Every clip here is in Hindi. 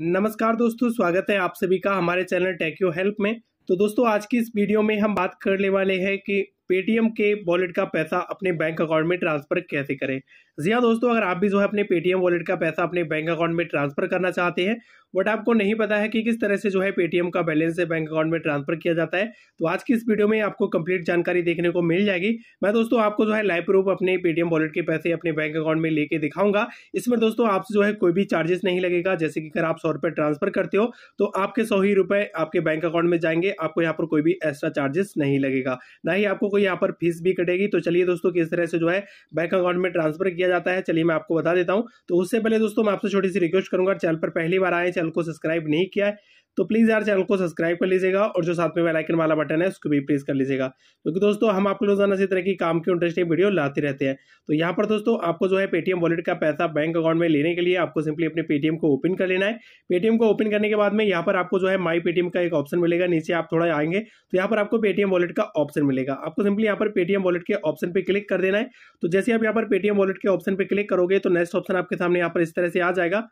नमस्कार दोस्तों स्वागत है आप सभी का हमारे चैनल टेक्यो हेल्प में तो दोस्तों आज की इस वीडियो में हम बात करने वाले हैं कि पेटीएम के वॉलेट का पैसा अपने बैंक अकाउंट में ट्रांसफर कैसे करें जी हाँ दोस्तों अगर आप भी जो है अपने पेटीएम वॉलेट का पैसा अपने बैंक अकाउंट में ट्रांसफर करना चाहते हैं बट आपको नहीं पता है कि किस तरह से जो है पेटीएम का बैलेंस बैंक अकाउंट में ट्रांसफर किया जाता है तो आज की इस वीडियो में आपको कंप्लीट जानकारी देखने को मिल जाएगी मैं दोस्तों आपको जो है लाइव प्रूफ अपने पेटीएम वॉलेट के पैसे अपने बैंक अकाउंट में लेके दिखाऊंगा इसमें दोस्तों आपसे जो है कोई भी चार्जेस नहीं लगेगा जैसे कि अगर आप सौ रुपये ट्रांसफर करते हो तो आपके सौ ही रुपए आपके बैंक अकाउंट में जाएंगे आपको यहाँ पर कोई भी एक्स्ट्रा चार्जेस नहीं लगेगा ना ही आपको कोई यहाँ पर फीस भी कटेगी तो चलिए दोस्तों किस तरह से जो है बैंक अकाउंट में ट्रांसफर किया जाता है चलिए मैं आपको बता देता हूँ तो उससे पहले दोस्तों मैं आपसे छोटी सी रिक्वेस्ट करूंगा चैनल पर पहली बार आए चैनल चैनल को सब्सक्राइब नहीं किया है तो प्लीज़ यार चैनल को सब्सक्राइब कर लीजिएगा और जो साथ में बेल आइकन वाला बटन है उसको भी प्रेस कर लीजिएगा क्योंकि तो दोस्तों हम आपको रोजाना इसी तरह की काम की इंटरेस्टिंग वीडियो लाते रहते हैं तो यहाँ पर दोस्तों आपको जो है पेटीएम वॉलेट का पैसा बैंक अकाउंट में लेने के लिए आपको सिंपली अपने पेटीएम को ओपन कर लेना है पेटीएम को ओपन करने के बाद में यहाँ पर आपको जो है माई पेटीएम का एक ऑप्शन मिलेगा नीचे आप थोड़ा आएंगे तो यहाँ पर आपको पेटीएम वॉलेट का ऑप्शन मिलेगा आपको सिंपली यहाँ पर पेटीएम वॉलेट के ऑप्शन पर क्लिक कर देना है तो जैसे आप यहाँ पर पेटीएम वॉलेट के ऑप्शन पर क्लिक करोगे तो नेक्स्ट ऑप्शन आपके सामने यहाँ पर इस तरह से आ जाएगा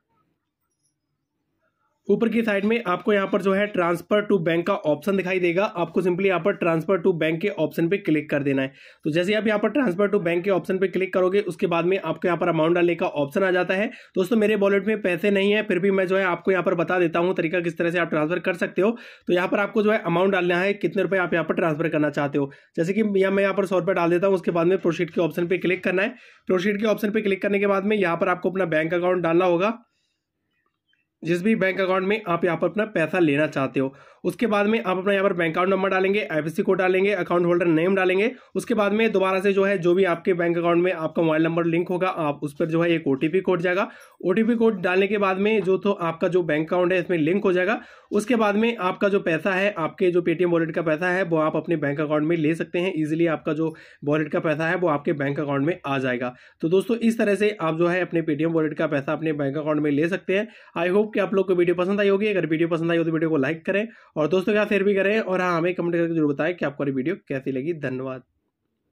ऊपर की साइड में आपको यहाँ पर जो है ट्रांसफर टू बैंक का ऑप्शन दिखाई देगा आपको सिंपली यहाँ पर ट्रांसफर टू बैंक के ऑप्शन पे क्लिक कर देना है तो जैसे आप यहाँ पर ट्रांसफर टू बैंक के ऑप्शन पे क्लिक करोगे उसके बाद में आपको यहाँ पर अमाउंट डालने का ऑप्शन आ जाता है दोस्तों मेरे वॉलेट में पैसे नहीं है फिर भी मैं जो है आपको यहाँ पर बता देता हूँ तरीका किस तरह से आप ट्रांसफर कर सकते हो तो यहाँ पर आपको जो है अमाउंट डालना है कितने रुपये आप यहाँ पर ट्रांसफर करना चाहते हो जैसे कि या मैं यहाँ पर सौ रुपये डाल देता हूँ उसके बाद में प्रोशीट के ऑप्शन पर क्लिक करना है प्रोशीट के ऑप्शन पर क्लिक करने के बाद में यहाँ पर आपको अपना बैंक अकाउंट डालना होगा जिस भी बैंक अकाउंट में आप यहाँ पर अपना पैसा लेना चाहते हो उसके बाद में आप अपना यहाँ पर बैंक अकाउंट नंबर डालेंगे आईपीसी कोड डालेंगे अकाउंट होल्डर नेम डालेंगे उसके बाद में दोबारा से जो है जो भी आपके बैंक अकाउंट में आपका मोबाइल नंबर लिंक होगा आप उस पर जो है एक ओटीपी कोड जाएगा ओटीपी कोड डालने के बाद में जो तो आपका जो बैंक अकाउंट है इसमें लिंक हो जाएगा उसके बाद में आपका जो पैसा है आपके जो पेटीएम वॉलेट का पैसा है वो आप अपने बैंक अकाउंट में ले सकते हैं ईजिली आपका जो वॉलेट का पैसा है वो आपके बैंक अकाउंट में आ जाएगा तो दोस्तों इस तरह से आप जो है अपने पेटीएम वॉलेट का पैसा अपने बैंक अकाउंट में ले सकते हैं आई होप कि आप लोग को वीडियो पसंद आई होगी अगर वीडियो पसंद आई हो तो वीडियो को लाइक करें और दोस्तों के साथ शेयर भी करें और हाँ हमें कमेंट करके जरूर बताएं कि आपको वीडियो कैसी लगी धन्यवाद